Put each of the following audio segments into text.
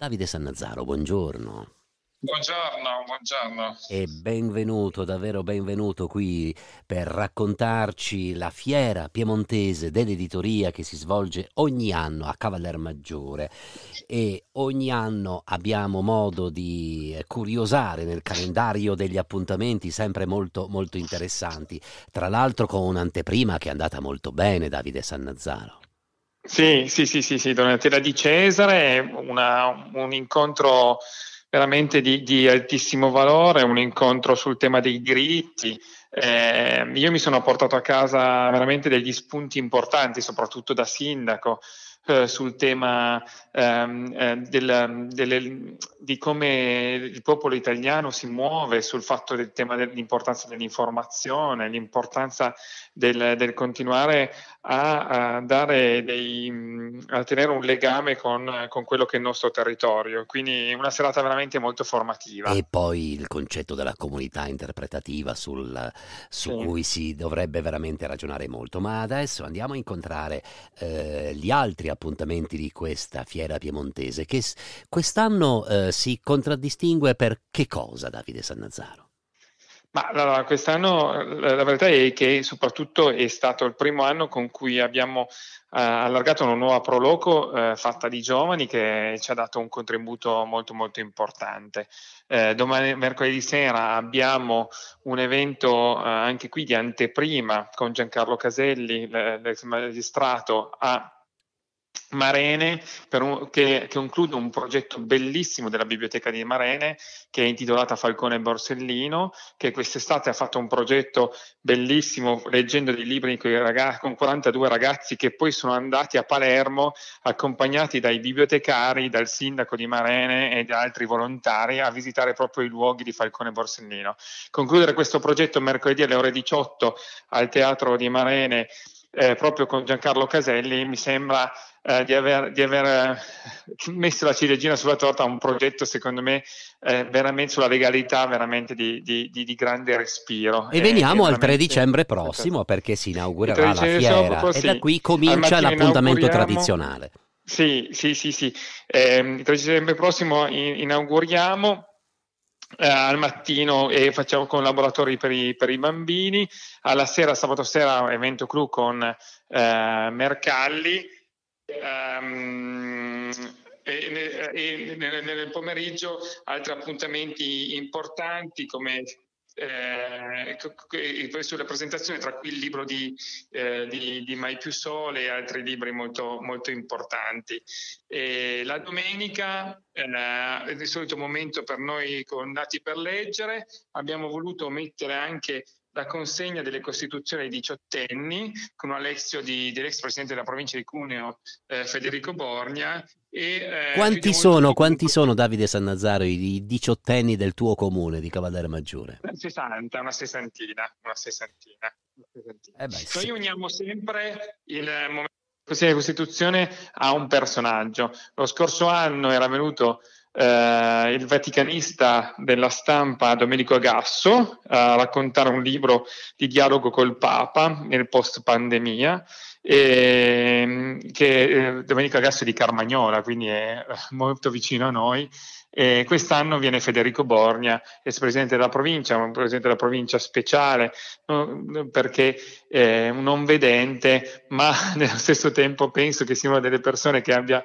Davide Sannazzaro, buongiorno. Buongiorno, buongiorno. E benvenuto, davvero benvenuto qui per raccontarci la fiera piemontese dell'editoria che si svolge ogni anno a Cavaller Maggiore e ogni anno abbiamo modo di curiosare nel calendario degli appuntamenti sempre molto molto interessanti, tra l'altro con un'anteprima che è andata molto bene Davide Sannazzaro. Sì, sì, sì, sì, sì, Donatella di Cesare, una, un incontro veramente di, di, altissimo valore, un incontro sul tema dei diritti. Eh, io mi sono portato a casa veramente degli spunti importanti, soprattutto da sindaco. Eh, sul tema ehm, eh, del, delle, di come il popolo italiano si muove, sul fatto del tema dell'importanza dell'informazione, l'importanza del, del continuare a, a, dei, a, tenere un legame con, con, quello che è il nostro territorio. Quindi una serata veramente molto formativa. E poi il concetto della comunità interpretativa sul, su sì. cui si dovrebbe veramente ragionare molto. Ma adesso andiamo a incontrare eh, gli altri appuntamenti di questa fiera piemontese che quest'anno eh, si contraddistingue per che cosa, Davide Sannazzaro? Ma allora, quest'anno eh, la verità è che soprattutto è stato il primo anno con cui abbiamo eh, allargato una nuova Proloco eh, fatta di giovani che ci ha dato un contributo molto molto importante. Eh, domani, mercoledì sera abbiamo un evento eh, anche qui di anteprima con Giancarlo Caselli, l'ex magistrato, a Marene, un, che, che, conclude un progetto bellissimo della biblioteca di Marene, che è intitolata Falcone Borsellino, che quest'estate ha fatto un progetto bellissimo leggendo dei libri ragazzi, con 42 ragazzi che poi sono andati a Palermo accompagnati dai bibliotecari, dal sindaco di Marene e da altri volontari a visitare proprio i luoghi di Falcone Borsellino. Concludere questo progetto mercoledì alle ore 18 al Teatro di Marene eh, proprio con Giancarlo Caselli mi sembra eh, di, aver, di, aver, eh, messo la ciliegina sulla torta a un progetto, secondo me, eh, veramente sulla legalità, veramente di, di, di grande respiro. E eh, veniamo al 3 dicembre esatto. prossimo, perché si inaugurerà la fiera, e da qui comincia l'appuntamento tradizionale. Sì, sì, sì, sì. Eh, il 3 dicembre prossimo in, inauguriamo eh, al mattino e facciamo con laboratori per i, per i, bambini, alla sera, sabato sera, evento clou con eh, Mercalli. Um, e, e nel, nel, pomeriggio altri appuntamenti importanti come eh, sulla presentazione tra cui il libro di, eh, di, di, Mai più sole e altri libri molto, molto importanti. E la domenica eh, il solito momento per noi con Nati per leggere, abbiamo voluto mettere anche la consegna delle Costituzioni ai diciottenni con un di, dell'ex presidente della provincia di Cuneo eh, Federico Borgna. E, eh, quanti, sono, quanti di... sono, Davide Sannazzaro, i diciottenni del tuo comune di Cavallare Maggiore? 60, una sessantina. Una sessantina, Eh beh, sì. Noi uniamo sempre il momento Consiglio di Costituzione a un personaggio. Lo scorso anno era venuto eh, il vaticanista della stampa Domenico Agasso eh, a raccontare un libro di dialogo col Papa nel post pandemia. E, mm, che eh, Domenico Agasso è di Carmagnola, quindi è eh, molto vicino a noi. E quest'anno viene Federico Borgna, ex presidente della provincia, un presidente della provincia speciale, perché è un non vedente, ma nello stesso tempo penso che sia una delle persone che abbia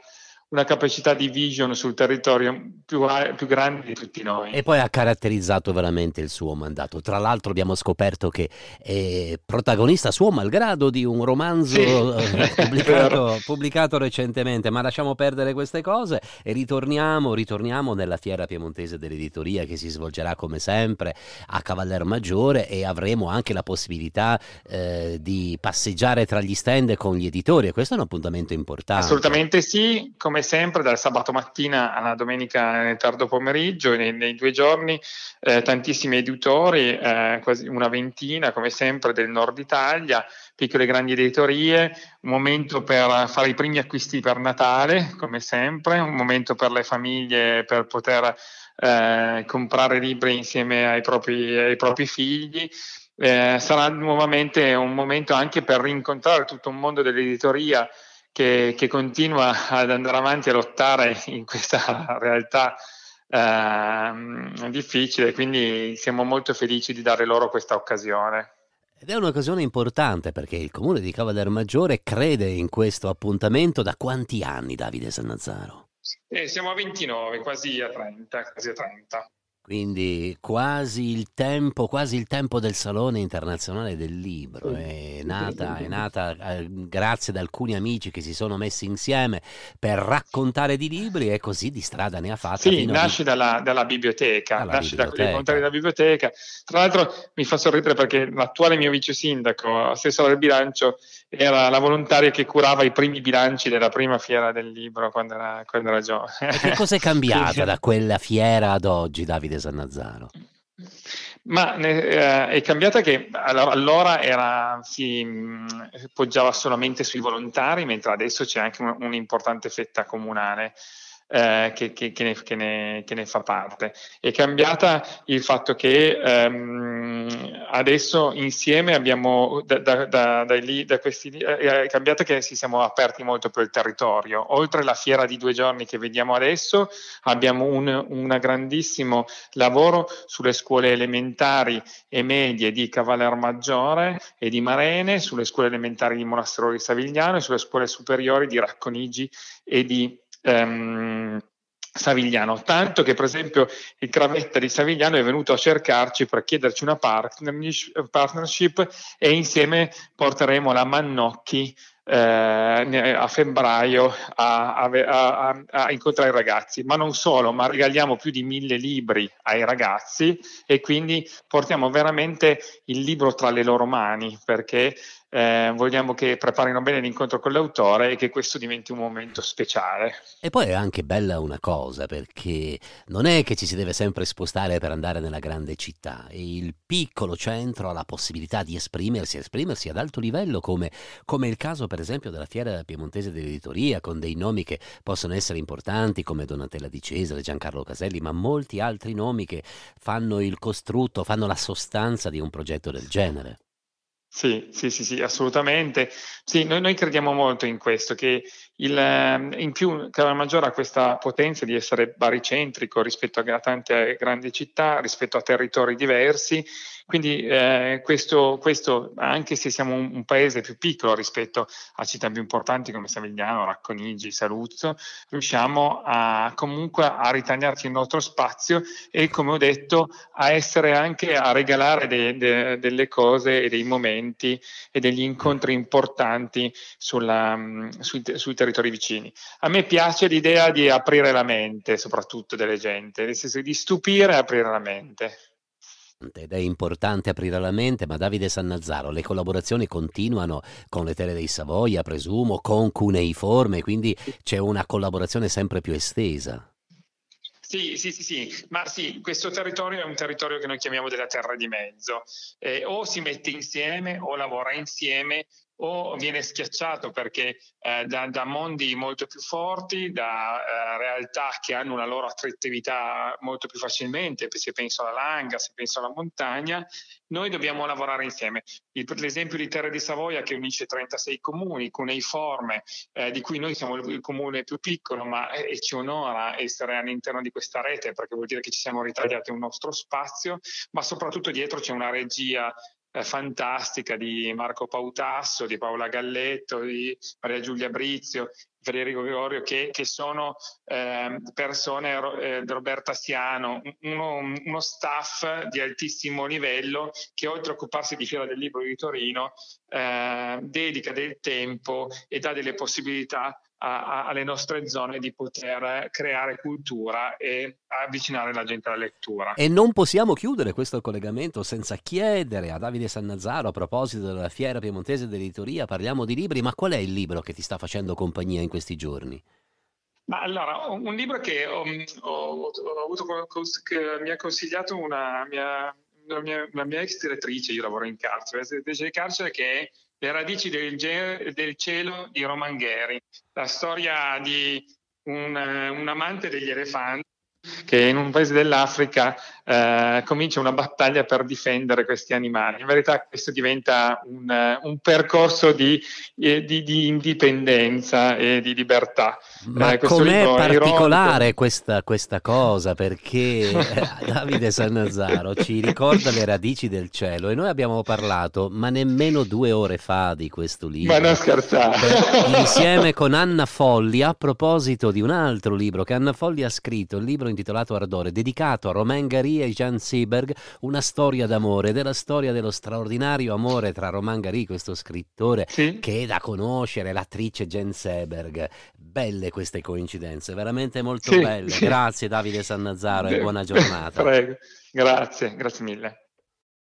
una capacità di vision sul territorio più, più, grande di tutti noi. E poi ha caratterizzato veramente il suo mandato. Tra l'altro abbiamo scoperto che è protagonista suo malgrado di un romanzo sì. Eh, pubblicato, pubblicato, recentemente, ma lasciamo perdere queste cose e ritorniamo, ritorniamo nella fiera piemontese dell'editoria che si svolgerà come sempre a Cavaller Maggiore e avremo anche la possibilità eh, di passeggiare tra gli stand con gli editori e questo è un appuntamento importante. Assolutamente sì, come sempre dal sabato mattina alla domenica nel tardo pomeriggio, nei, nei due giorni, eh, tantissimi editori, eh, quasi una ventina come sempre del nord Italia, piccole e grandi editorie, un momento per fare i primi acquisti per Natale come sempre, un momento per le famiglie per poter eh, comprare libri insieme ai propri, ai propri figli. Eh, sarà nuovamente un momento anche per rincontrare tutto un mondo dell'editoria che, che, continua ad andare avanti a lottare in questa realtà eh, difficile, quindi siamo molto felici di dare loro questa occasione. Ed è un'occasione importante perché il comune di Cavadermaggiore crede in questo appuntamento da quanti anni, Davide Sannazzaro? Eh, siamo a 29, quasi a 30, quasi a 30. Quindi quasi il, tempo, quasi il tempo, del Salone Internazionale del Libro. È nata, è nata eh, grazie ad alcuni amici che si sono messi insieme per raccontare di libri e così di strada ne ha fatta. Sì, nasce a... dalla, dalla, biblioteca, dalla nasce biblioteca. da contare della biblioteca. Tra l'altro mi fa sorridere perché l'attuale mio vice sindaco, assessore del bilancio, era la volontaria che curava i primi bilanci della prima fiera del libro quando era, quando era giovane. che cosa è cambiata da quella fiera ad oggi, Davide Sannazzaro? Ma eh, è cambiata che allora era, si mm, poggiava solamente sui volontari, mentre adesso c'è anche un, un'importante fetta comunale eh, che, che, che, ne, che, ne, che, ne, fa parte. È cambiata il fatto che ehm, adesso insieme abbiamo, da, da, da, da, lì, questi, eh, è cambiato che si siamo aperti molto per il territorio. Oltre la fiera di due giorni che vediamo adesso, abbiamo un grandissimo lavoro sulle scuole elementari e medie di Cavaler Maggiore e di Marene, sulle scuole elementari di Monastero di Savigliano e sulle scuole superiori di Racconigi e di ehm, Savigliano, tanto che per esempio il Cravetta di Savigliano è venuto a cercarci per chiederci una partnership e insieme porteremo la Mannocchi eh, a febbraio a, a, a, a, incontrare i ragazzi, ma non solo, ma regaliamo più di mille libri ai ragazzi e quindi portiamo veramente il libro tra le loro mani perché eh, vogliamo che preparino bene l'incontro con l'autore e che questo diventi un momento speciale. E poi è anche bella una cosa, perché non è che ci si deve sempre spostare per andare nella grande città, il piccolo centro ha la possibilità di esprimersi, esprimersi ad alto livello, come, come il caso per esempio della fiera piemontese dell'editoria, con dei nomi che possono essere importanti come Donatella Di Cesare, Giancarlo Caselli, ma molti altri nomi che fanno il costrutto, fanno la sostanza di un progetto del genere. Sì, sì, sì, sì, assolutamente. Sì, noi, noi crediamo molto in questo, che il, ehm, in più Caval Maggiore ha questa potenza di essere baricentrico rispetto a tante grandi città, rispetto a territori diversi quindi eh, questo, questo, anche se siamo un, un, paese più piccolo rispetto a città più importanti come Savigliano, Racconigi, Saluzzo, riusciamo a, comunque a ritagliarci il nostro spazio e, come ho detto, a essere anche a regalare de, de, delle cose e dei momenti e degli incontri importanti sulla, sui, sui territori vicini. A me piace l'idea di aprire la mente, soprattutto delle gente, nel senso di stupire e aprire la mente ed è importante aprire la mente, ma Davide Sannazzaro, le collaborazioni continuano con le Tele dei Savoia, presumo, con Cuneiforme, quindi c'è una collaborazione sempre più estesa. Sì, sì, sì, sì, ma sì, questo territorio è un territorio che noi chiamiamo della terra di mezzo. Eh, o si mette insieme o lavora insieme o viene schiacciato perché eh, da, da, mondi molto più forti, da eh, realtà che hanno una loro attrattività molto più facilmente, se penso alla langa, se penso alla montagna, noi dobbiamo lavorare insieme. Il, l'esempio di Terra di Savoia che unisce 36 comuni cuneiforme, eh, di cui noi siamo il comune più piccolo, ma eh, ci onora essere all'interno di questa rete perché vuol dire che ci siamo ritagliati un nostro spazio, ma soprattutto dietro c'è una regia eh, fantastica di Marco Pautasso, di Paola Galletto, di Maria Giulia Brizio, Federico Gregorio, che, che sono eh, persone, eh, Roberta Siano, uno, uno, staff di altissimo livello che oltre a occuparsi di Fiera del Libro di Torino, eh, dedica del tempo e dà delle possibilità a, a, alle nostre zone di poter creare cultura e avvicinare la gente alla lettura. E non possiamo chiudere questo collegamento senza chiedere a Davide Sannazzaro a proposito della Fiera Piemontese dell'Editoria, parliamo di libri, ma qual è il libro che ti sta facendo compagnia in questi giorni? Ma allora, un libro che ho, ho, ho avuto, che mi ha consigliato una mia, una mia, una mia ex direttrice, io lavoro in carcere, la direttrice di carcere che le radici del, ge- del cielo di Romangheri, la storia di un, un amante degli elefanti che in un paese dell'Africa eh, comincia una battaglia per difendere questi animali. In verità questo diventa un, eh, un percorso di, eh, di, di, indipendenza e di libertà. Ma eh, com'è particolare questa, questa, cosa? Perché eh, Davide Sannazzaro ci ricorda le radici del cielo e noi abbiamo parlato, ma nemmeno due ore fa, di questo libro. Ma non scherzare! Insieme con Anna Folli a proposito di un altro libro che Anna Folli ha scritto, il libro in intitolato Ardore, dedicato a Romain Gary e Jean Seberg, una storia d'amore, della storia dello straordinario amore tra Romain Gary, questo scrittore, sì. che è da conoscere, l'attrice Jean Seberg. Belle queste coincidenze, veramente molto sì. belle. Grazie Davide Sannazzaro De... e buona giornata. Prego. Grazie, grazie mille.